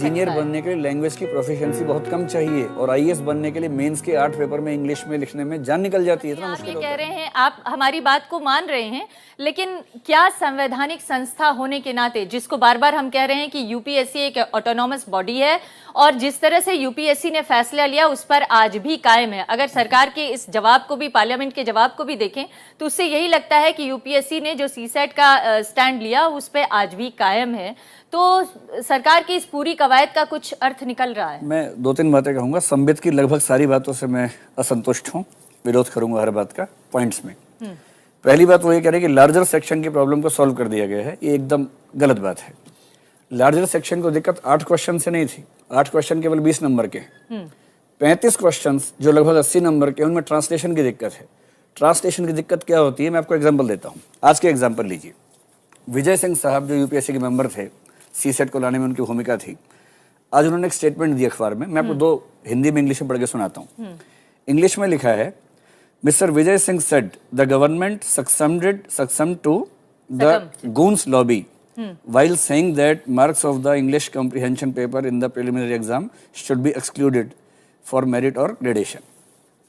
Engineer अच्छा बनने के लिए लैंग्वेज की प्रोफिशिएंसी बहुत कम चाहिए और आई बनने के लिए मेंस के आठ पेपर में इंग्लिश में लिखने में जान निकल जाती है इतना मुश्किल कह रहे हैं आप हमारी बात को मान रहे हैं लेकिन क्या संवैधानिक संस्था होने के नाते जिसको बार बार हम कह रहे हैं कि यूपीएससी एक ऑटोनॉमस बॉडी है और जिस तरह से यूपीएससी ने फैसला लिया उस पर आज भी कायम है अगर सरकार के इस जवाब को भी पार्लियामेंट के जवाब को भी देखें तो उससे यही लगता है कि यूपीएससी ने जो सीसेट का स्टैंड लिया उस पर आज भी कायम है तो सरकार की इस पूरी कवायद का कुछ अर्थ निकल रहा है मैं दो तीन बातें कहूंगा संबित की लगभग सारी बातों से मैं असंतुष्ट हूँ विरोध करूंगा हर बात का पॉइंट्स में हम्म। पहली बात वो ये कह रहे हैं कि लार्जर सेक्शन की प्रॉब्लम को सॉल्व कर दिया गया है ये एकदम गलत बात है लार्जर सेक्शन को दिक्कत आठ क्वेश्चन से नहीं थी आठ क्वेश्चन केवल बीस नंबर के हैं हम्म। पैंतीस क्वेश्चन जो लगभग अस्सी नंबर के उनमें ट्रांसलेशन की दिक्कत है ट्रांसलेशन की दिक्कत क्या होती है मैं आपको एग्जाम्पल देता हूँ आज के एग्जाम्पल लीजिए विजय सिंह साहब जो यूपीएससी के मेंबर थे सी सेट को लाने में उनकी भूमिका थी आज उन्होंने एक स्टेटमेंट दिया अखबार में मैं आपको हम्म। दो हिंदी में इंग्लिश में पढ़ के सुनाता हूँ इंग्लिश में लिखा है mister Vijay Singh said the government succumbed succumb to the goons lobby while saying that marks of the English comprehension paper in the preliminary exam should be excluded for merit और ग्रेडेशन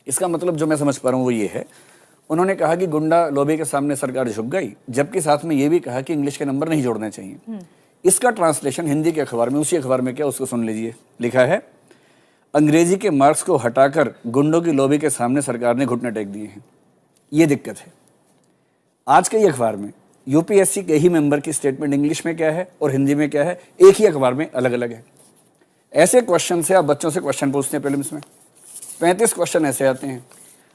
इसका मतलब जो मैं समझ पा रहा हूँ वो ये है उन्होंने कहा कि गुंडा लॉबी के सामने सरकार झुक गई जबकि साथ में ये भी कहा कि इंग्लिश के नंबर नहीं जोड़ने चाहिए हम्म। इसका ट्रांसलेशन हिंदी के अखबार में उसी अखबार में क्या उसको सुन लीजिए लिखा है अंग्रेजी के मार्क्स को हटाकर गुंडों की लोबी के सामने सरकार ने घुटने टेक दिए हैं ये दिक्कत है आज के ही अखबार में यूपीएससी के ही मेंबर की स्टेटमेंट इंग्लिश में क्या है और हिंदी में क्या है एक ही अखबार में अलग अलग है ऐसे क्वेश्चन से आप बच्चों से क्वेश्चन पूछते हैं प्रिलिम्स में पैंतीस क्वेश्चन ऐसे आते हैं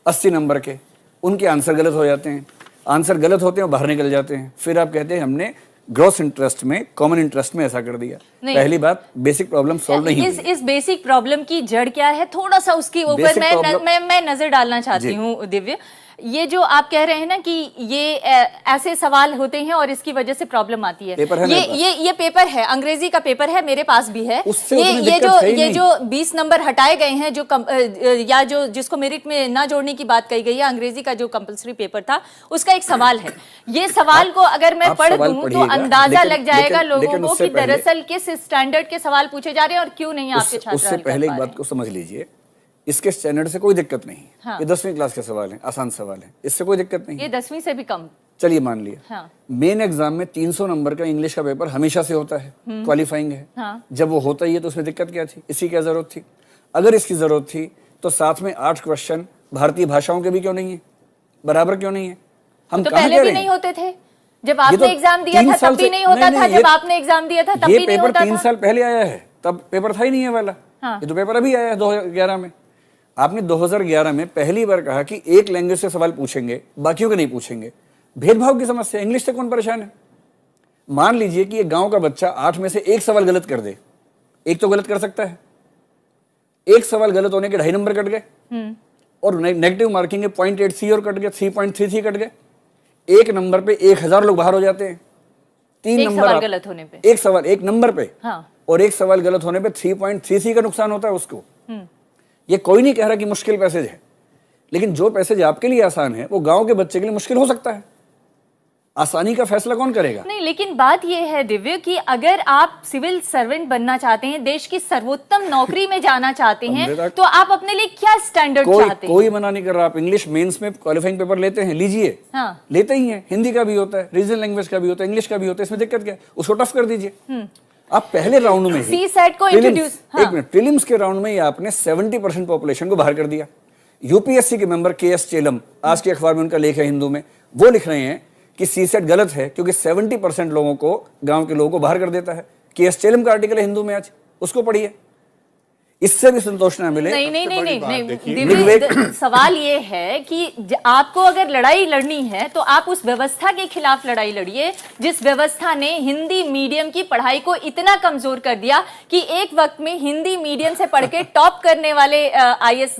अस्सी नंबर के उनके आंसर गलत हो जाते हैं आंसर गलत होते हैं बाहर निकल जाते हैं फिर आप कहते हैं हमने ग्रॉस इंटरेस्ट में कॉमन इंटरेस्ट में ऐसा कर दिया पहली बात बेसिक प्रॉब्लम सॉल्व नहीं इस इस बेसिक प्रॉब्लम की जड़ क्या है थोड़ा सा उसके ऊपर मैं, मैं मैं नजर डालना चाहती हूँ दिव्य ये जो आप कह रहे हैं ना कि ये ऐसे सवाल होते हैं और इसकी वजह से प्रॉब्लम आती है, है ये ये ये पेपर है अंग्रेजी का पेपर है मेरे पास भी है ये ये जो ये जो 20 नंबर हटाए गए हैं जो कम, या जो जिसको मेरिट में ना जोड़ने की बात कही गई है अंग्रेजी का जो कंपलसरी पेपर था उसका एक सवाल है ये सवाल को अगर मैं पढ़ दू तो अंदाजा लग जाएगा लोगों को कि दरअसल किस स्टैंडर्ड के सवाल पूछे जा रहे हैं और क्यों नहीं आपके छात्र पहले एक बात को समझ लीजिए इसके स्टैंडर्ड से कोई दिक्कत नहीं हाँ। ये दसवीं क्लास के सवाल है आसान सवाल है इससे कोई दिक्कत नहीं ये दसवीं से भी कम चलिए मान लिया मेन हाँ। एग्जाम में 300 नंबर का इंग्लिश का पेपर हमेशा से होता है क्वालिफाइंग हम्म। है हाँ। जब वो होता ही है तो उसमें दिक्कत क्या थी इसी क्या जरूरत थी अगर इसकी जरूरत थी तो साथ में आठ क्वेश्चन भारतीय भाषाओं के भी क्यों नहीं है बराबर क्यों नहीं है हम तो पहले भी नहीं होते थे जब आपने एग्जाम तो दिया था तब भी नहीं होता था जब आपने एग्जाम दिया था तब भी नहीं होता था पेपर तीन साल पहले आया है तब पेपर था ही नहीं है वाला हाँ। ये तो पेपर अभी आया है दो हजार ग्यारह में आपने 2011 में पहली बार कहा कि एक लैंग्वेज से सवाल पूछेंगे बाकियों के नहीं पूछेंगे भेदभाव की समस्या इंग्लिश से कौन परेशान है मान लीजिए कि एक गांव का बच्चा आठ में से एक सवाल गलत कर दे एक तो गलत कर सकता है एक सवाल गलत होने के ढाई नंबर कट गए हम्म। और नेगेटिव मार्किंग के पॉइंट एट सी और कट गए three point three three cut गए एक नंबर पे एक हजार लोग बाहर हो जाते हैं तीन नंबर गलत होने पे एक सवाल एक नंबर पे हाँ। और एक सवाल गलत होने पे थ्री पॉइंट थ्री थ्री का नुकसान होता है उसको हम्म। ये कोई नहीं कह रहा कि मुश्किल पैसेज है लेकिन जो पैसेज आपके लिए आसान है वो गांव के बच्चे के लिए मुश्किल हो सकता है आसानी का फैसला कौन करेगा नहीं लेकिन बात यह है दिव्य कि अगर आप सिविल सर्वेंट बनना चाहते हैं देश की सर्वोत्तम नौकरी में जाना चाहते हैं तो आप अपने लिए क्या स्टैंडर्ड कोई, चाहते कोई मना नहीं कर रहा आप इंग्लिश मेंस में क्वालिफाइंग पेपर लेते हैं लीजिए हाँ। लेते ही है हिंदी का भी होता है रीजनल लैंग्वेज का भी होता है इंग्लिश का भी होता है इसमें दिक्कत क्या उसको टफ कर दीजिए हम्म। आप पहले राउंड में सी सेट को इंट्रोड्यूस हाँ। एक मिनट प्रीलिम्स के राउंड में ही आपने 70 परसेंट पॉपुलेशन को बाहर कर दिया यूपीएससी के मेंबर के एस चेलम आज के अखबार में उनका लेख है हिंदू में वो लिख रहे हैं कि सी सेट गलत है क्योंकि 70 परसेंट लोगों को गांव के लोगों को बाहर कर देता है के एस चेलम का आर्टिकल है हिंदू में आज उसको पढ़िए इससे भी संतोष ना मिले नहीं नहीं नहीं नहीं नहीं सवाल ये है कि आपको अगर लड़ाई लड़नी है तो आप उस व्यवस्था के खिलाफ लड़ाई लड़िए जिस व्यवस्था ने हिंदी मीडियम की पढ़ाई को इतना कमजोर कर दिया कि एक वक्त में हिंदी मीडियम से पढ़ के टॉप करने वाले आई एस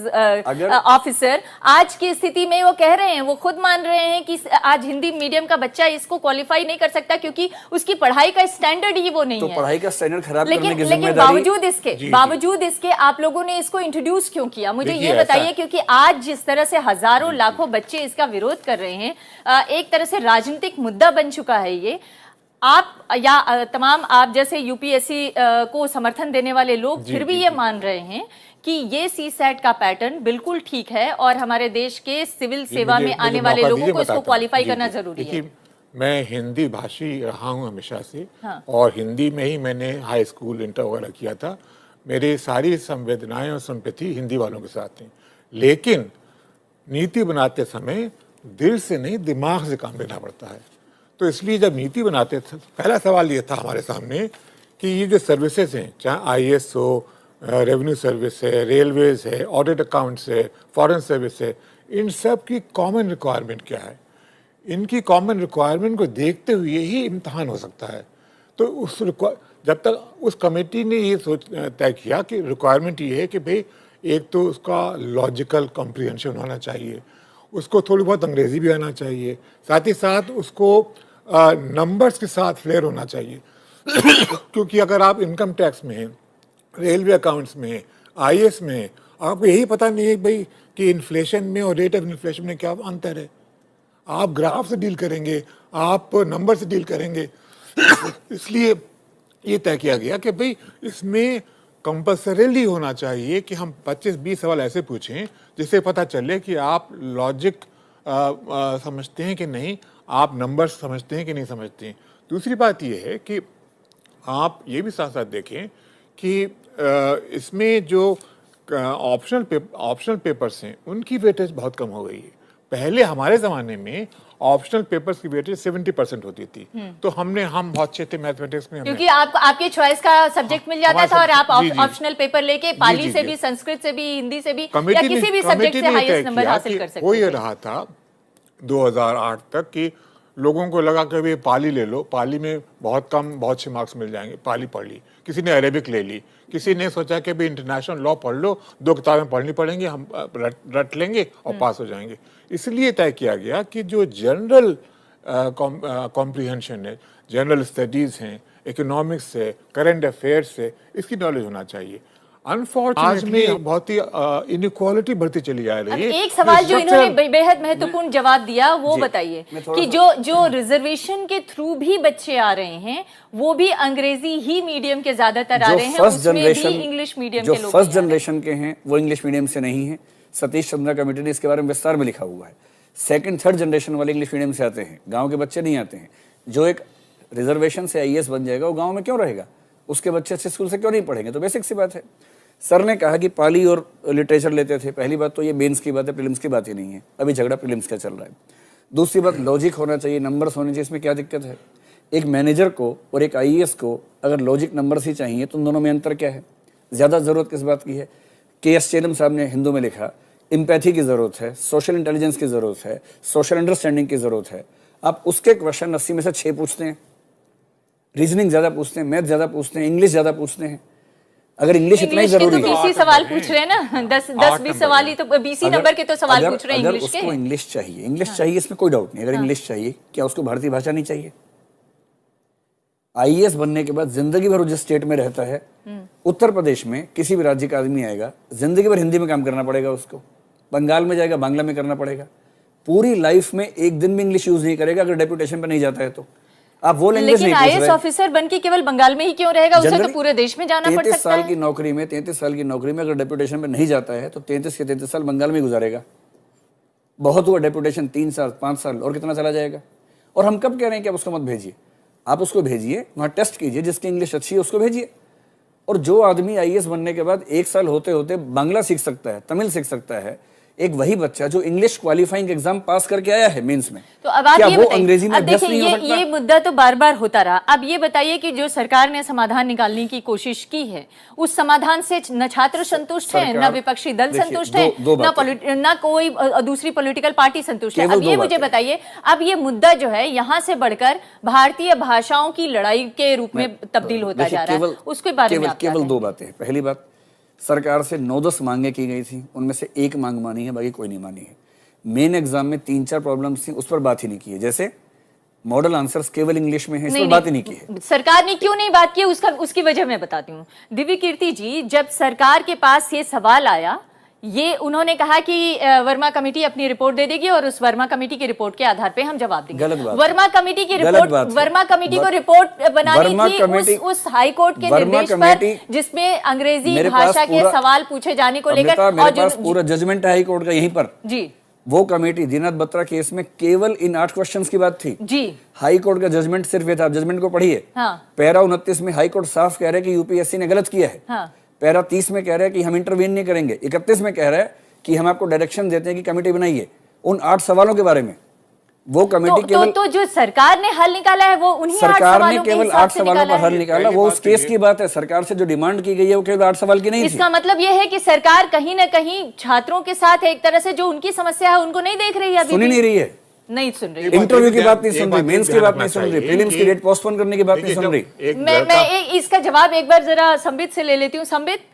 ऑफिसर आज की स्थिति में वो कह रहे हैं वो खुद मान रहे हैं कि आज हिंदी मीडियम का बच्चा इसको क्वालिफाई नहीं कर सकता क्योंकि उसकी पढ़ाई का स्टैंडर्ड ही वो नहीं तो है पढ़ाई का स्टैंडर्ड खराब लेकिन लेकिन बावजूद इसके बावजूद इसके कि आप लोगों ने इसको इंट्रोड्यूस क्यों किया मुझे ये बताइए क्योंकि आज जिस तरह से हजारों लाखों बच्चे इसका विरोध कर रहे हैं एक तरह से राजनीतिक मुद्दा बन चुका है ये आप या तमाम आप जैसे यूपीएससी को समर्थन देने वाले लोग फिर भी ये मान रहे हैं कि ये सी सेट का पैटर्न बिल्कुल ठीक है और हमारे देश के सिविल सेवा में आने वाले लोगों को इसको क्वालिफाई करना जरूरी है मैं हिंदी भाषी रहा हूँ हमेशा से हाँ। और हिंदी में ही मैंने हाई स्कूल इंटर वगैरह किया था मेरी सारी संवेदनाएं और संपत्ति हिंदी वालों के साथ थी लेकिन नीति बनाते समय दिल से नहीं दिमाग से काम लेना पड़ता है तो इसलिए जब नीति बनाते थे पहला सवाल ये था हमारे सामने कि ये जो सर्विसेज हैं चाहे आई एस हो रेवेन्यू सर्विस है रेलवेज है ऑडिट अकाउंट्स है फॉरेन सर्विस है इन सब की कॉमन रिक्वायरमेंट क्या है इनकी कॉमन रिक्वायरमेंट को देखते हुए ही इम्तहान हो सकता है तो उस जब तक उस कमेटी ने ये सोच तय किया कि रिक्वायरमेंट ये है कि भाई एक तो उसका लॉजिकल कॉम्प्रिहेंशन होना चाहिए उसको थोड़ी बहुत अंग्रेजी भी आना चाहिए साथ ही साथ उसको नंबर्स के साथ फ्लेयर होना चाहिए क्योंकि अगर आप इनकम टैक्स में हैं रेलवे अकाउंट्स में आई एस में आपको यही पता नहीं है भाई कि इन्फ्लेशन में और रेट ऑफ इन्फ्लेशन में क्या अंतर है आप ग्राफ से डील करेंगे आप नंबर से डील करेंगे इसलिए ये तय किया गया कि भाई इसमें कंपल्सरीली होना चाहिए कि हम 25-20 सवाल ऐसे पूछें जिससे पता चले कि आप लॉजिक समझते हैं कि नहीं आप नंबर समझते हैं कि नहीं समझते हैं दूसरी बात यह है कि आप ये भी साथ साथ देखें कि इसमें जो ऑप्शनल ऑप्शनल पेपर्स हैं उनकी वेटेज बहुत कम हो गई है पहले हमारे ज़माने में ऑप्शनल पेपर्स की वेटेज 70 परसेंट होती थी तो हमने हम बहुत अच्छे थे मैथमेटिक्स में क्योंकि आप आपके चॉइस का सब्जेक्ट मिल जाता था और आप ऑप्शनल पेपर लेके पाली जी, से भी संस्कृत से भी हिंदी से भी या किसी भी सब्जेक्ट से हाईएस्ट नंबर हासिल कर सकते वो ये रहा था 2008 तक कि लोगों को लगा कि भाई पाली ले लो पाली में बहुत कम बहुत से मार्क्स मिल जाएंगे पाली पढ़ ली किसी ने अरेबिक ले ली किसी ने सोचा कि भी इंटरनेशनल लॉ पढ़ लो दो किताबें पढ़नी पड़ेंगी हम रट, रट लेंगे और हम्म। पास हो जाएंगे इसलिए तय किया गया कि जो जनरल कॉम्प्रीहेंशन है जनरल स्टडीज़ हैं इकोनॉमिक्स है करेंट अफेयर्स है इसकी नॉलेज होना चाहिए अनफॉर्चुनेटली बहुत ही इनक्वालिटी बढ़ती चली जा रही है एक सवाल जो इन्होंने बेहद महत्वपूर्ण जवाब दिया वो बताइए कि जो जो रिजर्वेशन के थ्रू भी बच्चे आ रहे हैं वो भी अंग्रेजी ही मीडियम के ज्यादातर आ रहे हैं फर्स्ट जनरेशन इंग्लिश मीडियम जो फर्स्ट जनरेशन के हैं वो इंग्लिश मीडियम से नहीं है सतीश चंद्रा कमेटी ने इसके बारे में विस्तार में लिखा हुआ है सेकंड थर्ड जनरेशन वाले इंग्लिश मीडियम से आते हैं गांव के बच्चे नहीं आते हैं जो एक रिजर्वेशन से आई e बन जाएगा वो गांव में क्यों रहेगा उसके बच्चे अच्छे स्कूल से क्यों नहीं पढ़ेंगे तो बेसिक सी बात है सर ने कहा कि पाली और लिटरेचर लेते थे पहली बात तो ये मेन्स की बात है प्रिलिम्स की बात ही नहीं है अभी झगड़ा प्रिलिम्स का चल रहा है दूसरी बात लॉजिक होना चाहिए नंबर्स होने चाहिए इसमें क्या दिक्कत है एक मैनेजर को और एक आई को अगर लॉजिक नंबर्स ही चाहिए तो दोनों में अंतर क्या है ज़्यादा ज़रूरत किस बात की है के एस चेलम साहब ने हिंदू में लिखा इम्पैथी की ज़रूरत है सोशल इंटेलिजेंस की ज़रूरत है सोशल अंडरस्टैंडिंग की ज़रूरत है आप उसके क्वेश्चन अस्सी में से छः पूछते हैं रीजनिंग ज़्यादा पूछते हैं मैथ ज़्यादा पूछते हैं इंग्लिश ज़्यादा पूछते हैं अगर इंग्लिश इतना ही तो जरूरी है बीसी तो सवाल पूछ रहे हैं ना हाँ। दस दस बीस सवाल ही तो बीसी नंबर के तो सवाल पूछ रहे हैं इंग्लिश के इंग्लिश चाहिए इंग्लिश हाँ। चाहिए इसमें कोई डाउट नहीं अगर इंग्लिश हाँ। चाहिए क्या उसको भारतीय भाषा नहीं चाहिए आईएएस बनने के बाद जिंदगी भर जिस स्टेट में रहता है हम्म। उत्तर प्रदेश में किसी भी राज्य का आदमी आएगा जिंदगी भर हिंदी में काम करना पड़ेगा उसको बंगाल में जाएगा बांग्ला में करना पड़ेगा पूरी लाइफ में एक दिन भी इंग्लिश यूज नहीं करेगा अगर डेप्यूटेशन पर नहीं जाता है तो अब वो लैंग्वेज लेकिन आईएएस ऑफिसर बन के केवल बंगाल में ही क्यों रहेगा उसे तो पूरे देश में जाना पड़ सकता साल की नौकरी में तैतीस साल की नौकरी में अगर डेपुटेशन में नहीं जाता है तो तैतीस के तैतीस साल बंगाल में गुजारेगा बहुत हुआ डेपुटेशन तीन साल पांच साल और कितना चला जाएगा और हम कब कह रहे हैं कि आप उसको मत भेजिए आप उसको भेजिए वहां टेस्ट कीजिए जिसकी इंग्लिश अच्छी है उसको भेजिए और जो आदमी आई बनने के बाद एक साल होते होते बांग्ला सीख सकता है तमिल सीख सकता है एक वही बच्चा जो इंग्लिश क्वालिफाइंग एग्जाम पास करके आया है मेंस में तो अब आप क्या ये वो अंग्रेजी में अभ्यस्त ये, ये मुद्दा तो बार बार होता रहा अब ये बताइए कि जो सरकार ने समाधान निकालने की कोशिश की है उस समाधान से न छात्र संतुष्ट है न विपक्षी दल संतुष्ट है न कोई दूसरी पोलिटिकल पार्टी संतुष्ट है अब ये मुझे बताइए अब ये मुद्दा जो है यहाँ से बढ़कर भारतीय भाषाओं की लड़ाई के रूप में तब्दील होता जा रहा है उसके बारे में केवल दो बातें पहली बात सरकार से नौ दस मांगें की गई थी उनमें से एक मांग मानी है बाकी कोई नहीं मानी है मेन एग्जाम में तीन चार प्रॉब्लम्स थी उस पर बात ही नहीं की है जैसे मॉडल आंसर्स केवल इंग्लिश में है इस पर बात ही नहीं की है सरकार ने क्यों नहीं बात की उसका उसकी वजह मैं बताती हूँ दिव्य कीर्ति जी जब सरकार के पास ये सवाल आया ये उन्होंने कहा कि वर्मा कमेटी अपनी रिपोर्ट दे देगी और उस वर्मा कमेटी की रिपोर्ट के आधार पे हम जवाब देंगे गलत बात वर्मा कमेटी की रिपोर्ट वर्मा कमेटी को रिपोर्ट बनानी थी उस, उस हाई कोर्ट के निर्देश पर जिसमें अंग्रेजी भाषा के सवाल पूछे जाने को लेकर और पूरा जजमेंट है हाई कोर्ट का यहीं पर जी वो कमेटी दीनाथ बत्रा केस में केवल इन आठ क्वेश्चन की बात थी जी हाई कोर्ट का जजमेंट सिर्फ ये था जजमेंट को पढ़िए हाँ। पैरा उनतीस में हाई कोर्ट साफ कह रहे कि यूपीएससी ने गलत किया है हाँ। पैरा तीस में कह रहे हैं कि हम इंटरवीन नहीं करेंगे इकतीस में कह रहे हैं कि हम आपको डायरेक्शन देते हैं कि कमेटी बनाइए उन आठ सवालों के बारे में वो कमेटी तो-, तो, केवल तो, तो जो सरकार ने हल निकाला है वो उन्हीं सरकार ने केवल आठ सवालों का हल निकाला वो उस केस की बात है सरकार से जो डिमांड की गई है वो केवल आठ सवाल की नहीं इसका मतलब ये है कि सरकार कहीं ना कहीं छात्रों के साथ एक तरह से जो उनकी समस्या है उनको नहीं देख रही है सुनी नहीं रही है नहीं सुन रही इंटरव्यू की बात नहीं सुन रही मेंस की बात नहीं सुन रही प्रीलिम्स की डेट पोस्टपोन करने की बात नहीं सुन रही मैं मैं इसका जवाब एक बार जरा संबित से ले लेती हूँ संबित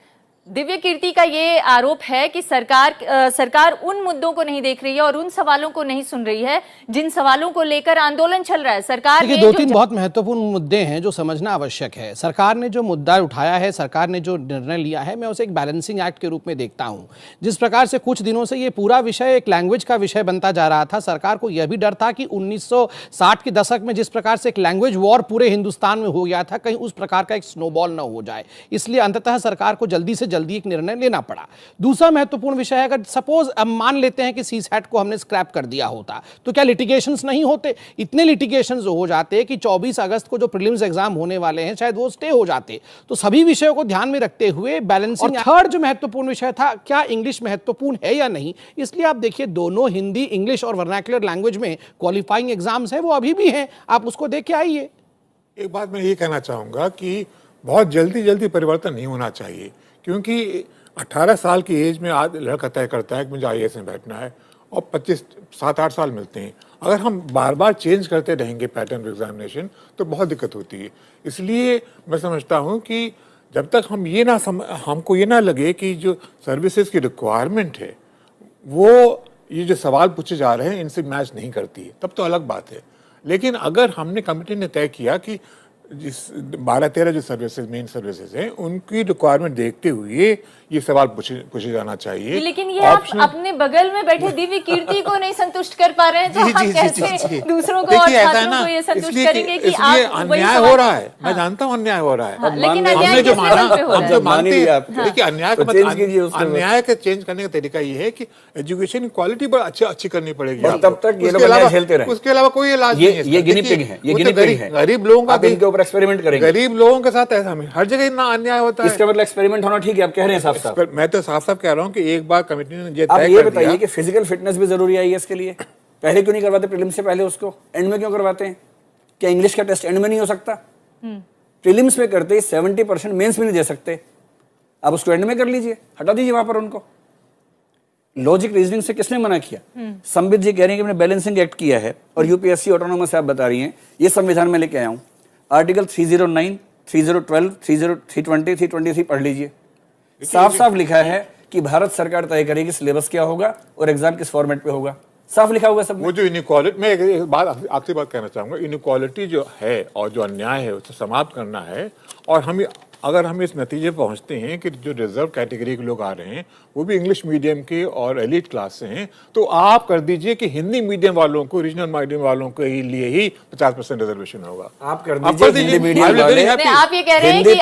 दिव्य कीर्ति का ये आरोप है कि सरकार आ, सरकार उन मुद्दों को नहीं देख रही है और उन सवालों को नहीं सुन रही है जिन सवालों को लेकर आंदोलन चल रहा है सरकार ने दो तीन बहुत महत्वपूर्ण मुद्दे हैं जो समझना आवश्यक है सरकार ने जो मुद्दा उठाया है सरकार ने जो निर्णय लिया है मैं उसे एक बैलेंसिंग एक्ट के रूप में देखता हूँ जिस प्रकार से कुछ दिनों से ये पूरा विषय एक लैंग्वेज का विषय बनता जा रहा था सरकार को यह भी डर था कि उन्नीस के दशक में जिस प्रकार से एक लैंग्वेज वॉर पूरे हिंदुस्तान में हो गया था कहीं उस प्रकार का एक स्नोबॉल न हो जाए इसलिए अंततः सरकार को जल्दी से जल्दी एक निर्णय लेना पड़ा दूसरा महत्वपूर्ण विषय है अगर सपोज अब मान लेते हैं कि सी सैट को हमने स्क्रैप कर दिया होता तो क्या लिटिगेशन नहीं होते इतने लिटिगेशन हो जाते कि चौबीस अगस्त को जो प्रिलिम्स एग्जाम होने वाले हैं शायद वो स्टे हो जाते तो सभी विषयों को ध्यान में रखते हुए बैलेंसिंग थर्ड जो महत्वपूर्ण विषय था क्या इंग्लिश महत्वपूर्ण है या नहीं इसलिए आप देखिए दोनों हिंदी इंग्लिश और वर्नैकुलर लैंग्वेज में क्वालिफाइंग एग्जाम्स हैं वो अभी भी हैं आप उसको देख के आइए एक बात मैं ये कहना चाहूंगा कि बहुत जल्दी जल्दी परिवर्तन नहीं होना चाहिए क्योंकि 18 साल की एज में आज लड़का तय करता है कि मुझे आई में बैठना है और 25 सात आठ साल मिलते हैं अगर हम बार बार चेंज करते रहेंगे पैटर्न ऑफ एग्जामिनेशन तो बहुत दिक्कत होती है इसलिए मैं समझता हूँ कि जब तक हम ये ना सम हमको ये ना लगे कि जो सर्विसेज की रिक्वायरमेंट है वो ये जो सवाल पूछे जा रहे हैं इनसे मैच नहीं करती है तब तो अलग बात है लेकिन अगर हमने कमेटी ने तय किया कि जिस बारह तेरह जो सर्विसेज मेन सर्विसेज हैं उनकी रिक्वायरमेंट देखते हुए ये सवाल पूछे जाना चाहिए लेकिन ये आप अपने बगल में बैठे दिव्य कीर्ति को नहीं संतुष्ट कर पा रहे हैं तो जी, जी, कैसे जी, जी, दूसरों को और छात्रों को ये संतुष्ट करेंगे कि आप अन्याय हो रहा है मैं हाँ। जानता हूँ अन्याय हो रहा है हाँ, लेकिन हमने जो माना हम जो मानते देखिए अन्याय तो का मतलब अन्याय का चेंज करने का तरीका ये है की एजुकेशन क्वालिटी बड़ा अच्छी अच्छी करनी पड़ेगी तब तक उसके अलावा कोई इलाज नहीं तो है गरीब लोगों का एक्सपेरिमेंट करेंगे गरीब लोगों के साथ ऐसा हमें हर जगह इतना अन्याय होता है इसका मतलब एक्सपेरिमेंट होना ठीक है आप कह रहे हैं साफ साफ मैं तो साफ साफ कह रहा हूँ कि एक बार कमेटी ने ये आप ये बताइए कि फिजिकल फिटनेस भी जरूरी आई है इसके लिए पहले क्यों नहीं करवाते प्रिलिम से पहले उसको एंड में क्यों करवाते हैं क्या इंग्लिश का टेस्ट एंड में नहीं हो सकता प्रिलिम्स हम्म। में करते सेवेंटी परसेंट मेन्स भी नहीं दे सकते आप उसको एंड में कर लीजिए हटा दीजिए वहां पर उनको लॉजिक रीजनिंग से किसने मना किया हम्म। संबित जी कह रहे हैं कि मैंने बैलेंसिंग एक्ट किया है और यूपीएससी ऑटोनोमस आप बता रही हैं ये संविधान में लेके आया हूं आर्टिकल 309, 3012, 320, 323 पढ़ लीजिए साफ साफ लिखा है कि भारत सरकार तय करेगी सिलेबस क्या होगा और एग्जाम किस फॉर्मेट पे होगा साफ लिखा होगा सब वो जो इनिक्वालिटी मैं एक बात आखिरी बात कहना चाहूंगा इनिक्वालिटी जो है और जो अन्याय है उसे समाप्त करना है और हम अगर हम इस नतीजे पहुंचते हैं कि जो रिजर्व कैटेगरी के लोग आ रहे हैं वो भी इंग्लिश मीडियम के और एलिट क्लास से हैं तो आप कर दीजिए कि हिंदी मीडियम वालों को रीजनल मीडियम वालों के ही लिए ही पचास परसेंट रिजर्वेशन होगा आप कर दीजिए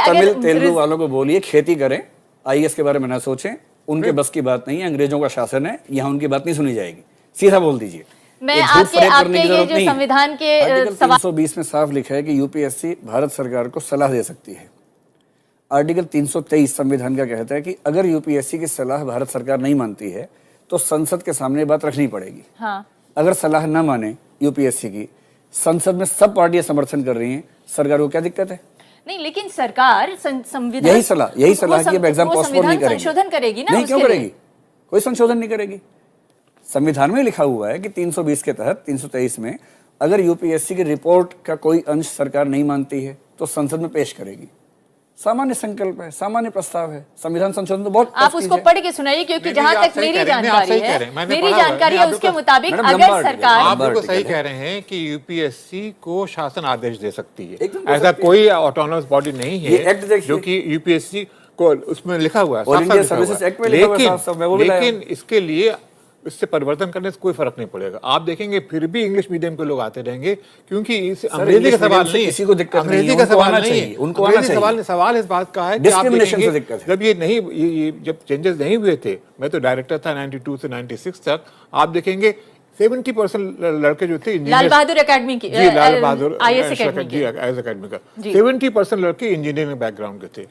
तमिल वालों को बोलिए खेती करें आई e के बारे में ना सोचें उनके बस की बात नहीं है अंग्रेजों का शासन है यहाँ उनकी बात नहीं सुनी जाएगी सीधा बोल दीजिए मैं आपके आपके ये जो संविधान के सवाल 320 में साफ लिखा है कि यूपीएससी भारत सरकार को सलाह दे सकती है आर्टिकल 323 संविधान का कहता है कि अगर यूपीएससी की सलाह भारत सरकार नहीं मानती है तो संसद के सामने बात रखनी पड़ेगी हाँ। अगर सलाह न माने यूपीएससी की संसद में सब पार्टियां समर्थन कर रही हैं सरकार को क्या दिक्कत है नहीं लेकिन सरकार संविधान यही सलाह यही सलाह संशोधन करेगी ना नहीं क्यों करेगी कोई संशोधन नहीं करेगी संविधान में लिखा हुआ है कि 320 के तहत 323 में अगर यूपीएससी की रिपोर्ट का कोई अंश सरकार नहीं मानती है तो संसद में पेश करेगी सामान्य संकल्प है सामान्य प्रस्ताव है संविधान संशोधन तो बहुत आप उसको पढ़ के सुनाइए क्योंकि जहाँ तक मेरी जानकारी है मेरी जानकारी है उसके मुताबिक अगर सरकार आप तो बिल्कुल सही कह रहे हैं कि यूपीएससी को शासन आदेश दे सकती है ऐसा कोई ऑटोनोमस बॉडी नहीं है जो की यूपीएससी को उसमें लिखा हुआ है लेकिन इसके लिए इससे परिवर्तन करने से कोई फर्क नहीं पड़ेगा आप देखेंगे फिर भी इंग्लिश मीडियम के लोग आते रहेंगे क्योंकि इस अंग्रेजी का सवाल नहीं किसी को दिक्कत अंग्रेजी का सवाल नहीं है उनको सवाल सवाल इस बात का है कि आप देखेंगे जब ये नहीं ये जब चेंजेस नहीं हुए थे मैं तो डायरेक्टर था नाइनटी से नाइनटी तक आप देखेंगे सेवेंटी परसेंट लड़के जो थे लाल बहादुर एकेडमी की जी लाल बहादुर जी आईएस एकेडमी का सेवेंटी परसेंट लड़के इंजीनियरिंग बैकग्राउंड के थे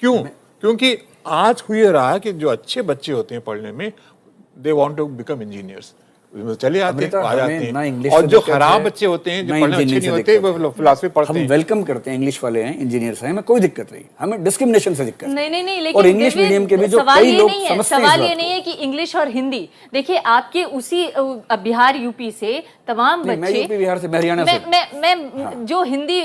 क्यों क्योंकि आज हुई रहा है कि जो अच्छे बच्चे होते हैं पढ़ने में they want to become engineers चले आते हैं आ और जो खराब बच्चे होते हैं जो पढ़ने अच्छे नहीं होते वो फिलोसफी पढ़ते हम वेलकम करते हैं इंग्लिश वाले हैं इंजीनियर्स हैं हमें कोई दिक्कत नहीं हमें डिस्क्रिमिनेशन से दिक्कत नहीं नहीं नहीं लेकिन और इंग्लिश मीडियम के भी जो कई लोग समझते हैं सवाल ये नहीं है कि इंग्लिश और हिंदी देखिए आपके उसी बिहार यूपी से तमाम बच्चे बिहार से मैं हरियाणा मैं, मैं, मैं हाँ। जो हिंदी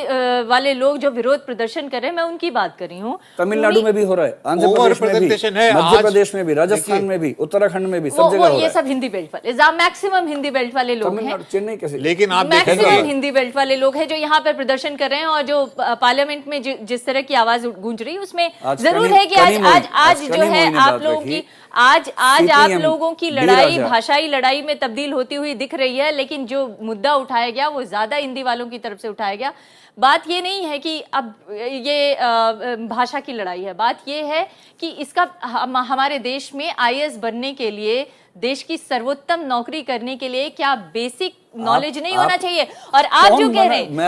वाले लोग जो विरोध प्रदर्शन कर रहे हैं मैं उनकी बात कर रही हूँ तमिलनाडु में भी हो रहा है आंध्र प्रदेश में भी मध्य प्रदेश में भी राजस्थान में भी उत्तराखंड में भी सब जगह ये सब हिंदी बेल्ट वाले मैक्सिमम हिंदी बेल्ट वाले लोग हैं चेन्नई कैसे लेकिन मैक्सिमम हिंदी बेल्ट वाले लोग है जो यहाँ पर प्रदर्शन कर रहे हैं और जो पार्लियामेंट में जिस तरह की आवाज गूंज रही है उसमें जरूर है की आज आज जो है आप लोगों की आज आज आप लोगों की लड़ाई भाषाई लड़ाई में तब्दील होती हुई दिख रही है लेकिन जो मुद्दा उठाया गया वो ज्यादा हिंदी वालों की तरफ से उठाया गया बात ये नहीं है कि अब ये भाषा की लड़ाई है बात ये है कि इसका हम, हमारे देश में आई बनने के लिए देश की सर्वोत्तम नौकरी करने के लिए क्या बेसिक नॉलेज नहीं होना चाहिए और आप जो कह रहे हैं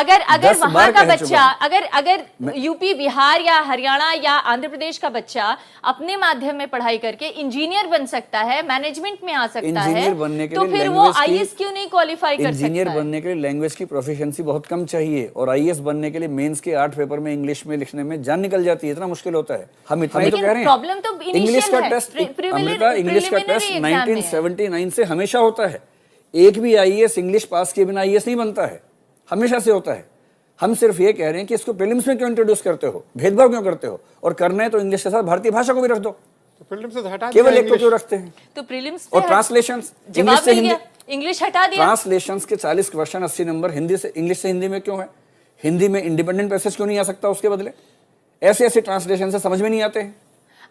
अगर अगर वहां का बच्चा अगर अगर यूपी बिहार या हरियाणा या आंध्र प्रदेश का बच्चा अपने माध्यम में पढ़ाई करके इंजीनियर बन सकता है मैनेजमेंट में आ सकता है बनने के तो फिर वो आई क्यों नहीं क्वालिफाई कर इंजीनियर बनने के लिए लैंग्वेज की प्रोफिशियंसी बहुत कम चाहिए और आई बनने के लिए मेन्स के आर्ट पेपर में इंग्लिश में लिखने में जान निकल जाती है इतना मुश्किल होता है हम इतना प्रॉब्लम तो इंग्लिश तो का टेस्ट इंग्लिश का टेस्ट टेस्ट 1979 से हमेशा होता है एक भी आई एस इंग्लिश पास किए बिना आईएएस नहीं बनता है हमेशा से होता है हम सिर्फ ये कह रहे हैं कि इसको प्रिलिम्स में क्यों इंट्रोड्यूस करते हो भेदभाव क्यों करते हो और करना है तो इंग्लिश के साथ भारतीय भाषा को भी रख दो तो केवल एक को क्यों रखते हैं तो प्रीलिम्स और ट्रांसलेशन इंग्लिश से हिंदी इंग्लिश हटा दिया ट्रांसलेशन के चालीस क्वेश्चन अस्सी नंबर हिंदी से इंग्लिश से हिंदी में क्यों है हिंदी में इंडिपेंडेंट पैसेज क्यों नहीं आ सकता उसके बदले ऐसे ऐसे ट्रांसलेशन से समझ में नहीं आते हैं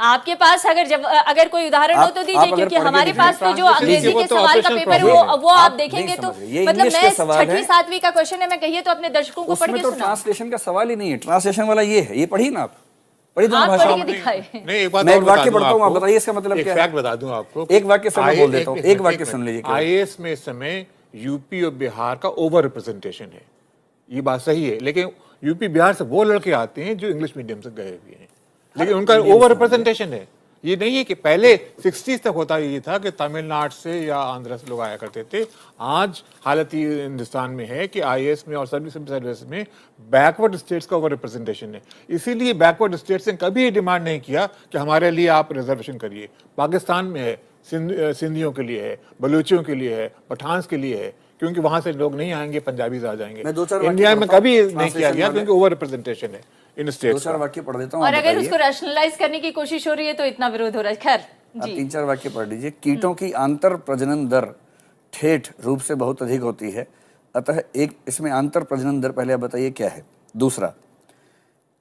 आपके पास अगर जब अगर कोई उदाहरण हो तो दीजिए क्योंकि हमारे पास तो जो तो अंग्रेजी के तो सवाल का पेपर है वो वो आप देखेंगे तो मतलब मैं छठी सातवीं का क्वेश्चन है मैं कहिए तो अपने दर्शकों को पढ़ के तो सुना ट्रांसलेशन का सवाल ही नहीं है ट्रांसलेशन वाला ये है ये पढ़िए ना आप पढ़ी दोनों भाषाओं में नहीं एक एक वाक्य पढ़ता हूँ आप बताइए इसका मतलब क्या है बता दूं आपको एक वाक्य बोल देता हूँ एक वाक्य सुन लीजिए आईएएस में इस समय यूपी और बिहार का ओवर रिप्रेजेंटेशन है ये बात सही है लेकिन यूपी बिहार से वो लड़के आते हैं जो इंग्लिश मीडियम से गए हुए हैं लेकिन उनका ओवर रिप्रेजेंटेशन है ये नहीं है कि पहले सिक्सटीज तक होता ये था कि तमिलनाडु से या आंध्र से लोग आया करते थे आज हालत ये हिंदुस्तान में है कि आई में और सर्विस सर्विस में बैकवर्ड स्टेट्स का ओवर रिप्रेजेंटेशन है इसीलिए बैकवर्ड स्टेट्स ने कभी डिमांड नहीं किया कि हमारे लिए आप रिजर्वेशन करिए पाकिस्तान में है सिंधियों के लिए है बलूचियों के लिए है पठानस के लिए है क्योंकि वहां से लोग नहीं आएंगे पंजाबीज आ जाएंगे इंडिया में कभी नहीं किया गया क्योंकि ओवर रिप्रेजेंटेशन है इन स्टेट दो चार वाक्य पढ़ देता हूँ और अगर उसको रैशनलाइज करने की कोशिश हो रही है तो इतना विरोध हो रहा है खैर तीन चार वाक्य पढ़ लीजिए हम्म। कीटों की आंतर प्रजनन दर ठेठ रूप से बहुत अधिक होती है अतः एक इसमें आंतर प्रजनन दर पहले आप बताइए क्या है दूसरा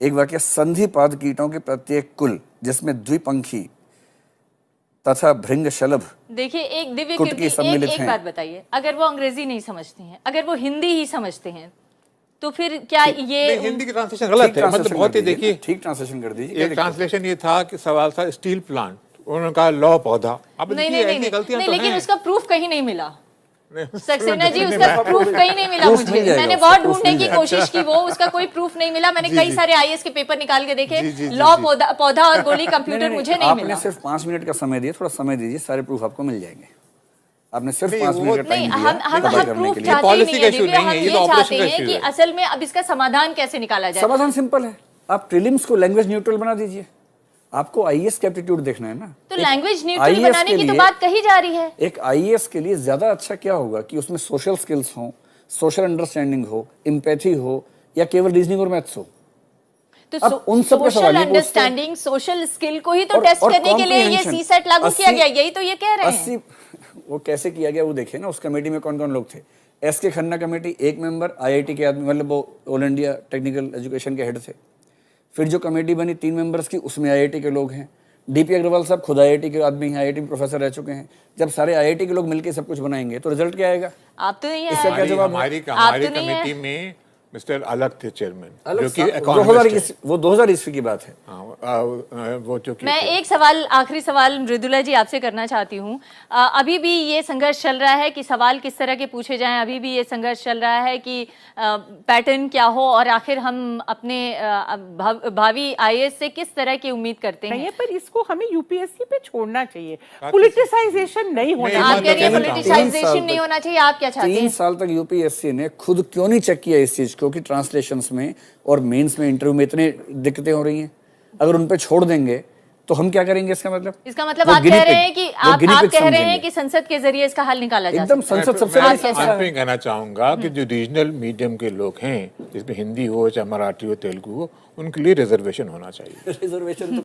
एक वाक्य संधिपाद कीटों के प्रत्येक कुल जिसमें द्विपंखी तथा भृंग शलभ देखिए एक दिव्य कुटकी सम्मिलित एक, एक बात बताइए अगर वो अंग्रेजी नहीं समझते हैं अगर वो हिंदी ही समझते हैं तो फिर क्या ये हिंदी की ट्रांसलेशन गलत है मतलब बहुत ही देखिए ठीक ट्रांसलेशन कर दीजिए एक ट्रांसलेशन ये था कि सवाल था स्टील प्लांट उन्होंने कहा लॉ पौधा अब नहीं नहीं नहीं, नहीं तो लेकिन उसका प्रूफ कहीं नहीं मिला सक्सेना जी उसका प्रूफ कहीं नहीं मिला मुझे मैंने बहुत ढूंढने की कोशिश की वो उसका कोई प्रूफ नहीं मिला मैंने कई सारे आईएएस के पेपर निकाल के देखे लॉ पौधा और गोली कंप्यूटर मुझे नहीं मिला सिर्फ पांच मिनट का समय दिए थोड़ा समय दीजिए सारे प्रूफ आपको मिल जाएंगे आपने सिर्फ पांच मिनट टाइम दिया हम हम हम प्रूफ चाहते ही नहीं है डीपी हम ये तो चाहते हैं कि असल में अब इसका समाधान कैसे निकाला जाए समाधान सिंपल है आप प्रीलिम्स को लैंग्वेज न्यूट्रल बना दीजिए आपको आईएएस का एप्टीट्यूड देखना है ना तो लैंग्वेज न्यूट्रल e बनाने की तो बात कही जा रही है एक आईएएस e के लिए ज्यादा अच्छा क्या होगा कि उसमें सोशल स्किल्स हो सोशल अंडरस्टैंडिंग हो इम्पैथी हो या केवल रीजनिंग और मैथ्स हो तो अब उन सब सोशल अंडरस्टैंडिंग सोशल स्किल को ही तो टेस्ट करने के लिए ये सीसेट लागू किया गया यही तो ये कह रहे हैं वो कैसे किया गया वो देखें ना उस कमेटी में कौन कौन लोग थे एस के खन्ना कमेटी एक मेंबर आईआईटी के आदमी मतलब वो ऑल इंडिया टेक्निकल एजुकेशन के हेड थे फिर जो कमेटी बनी तीन मेंबर्स की उसमें आईआईटी के लोग हैं डीपी अग्रवाल साहब खुद आईआईटी के आदमी हैं आईआईटी में प्रोफेसर रह चुके हैं जब सारे आईआईटी के लोग मिलकर सब कुछ बनाएंगे तो रिजल्ट क्या आएगा आप तो नहीं इसका क्या जवाब हमारी कमेटी तो में मिस्टर अलग थे चेयरमैन जो कि वो दो हजार ईस्वी की बात है हाँ, आ, आ, वो जो मैं एक सवाल आखिरी सवाल मृदुला जी आपसे करना चाहती हूँ अभी भी ये संघर्ष चल रहा है कि सवाल किस तरह के पूछे जाएं अभी भी ये संघर्ष चल रहा है कि पैटर्न क्या हो और आखिर हम अपने भाव, भावी आई से किस तरह की उम्मीद करते हैं पर इसको हमें यूपीएससी पे छोड़ना चाहिए पोलिटिसाइजेशन नहीं होना आप कह रही है पोलिटिसाइजेशन नहीं मतलब होना चाहिए आप क्या चाहते हैं तीन साल तक यूपीएससी ने खुद क्यों नहीं चेक किया इस चीज क्योंकि ट्रांसलेशंस में और मेंस में इंटरव्यू में इतने दिक्कतें हो रही हैं अगर उन पर छोड़ देंगे तो हम क्या करेंगे इसका मतलब इसका मतलब आप कह रहे हैं कि आप, आप कह रहे हैं कि संसद के जरिए इसका हल निकाला एकदम संसद सबसे मैं कहना चाहूंगा कि हम्म। जो रीजनल मीडियम के लोग हैं जिसमें हिंदी हो चाहे मराठी हो तेलुगु हो उनके लिए रिजर्वेशन होना चाहिए रिजर्वेशन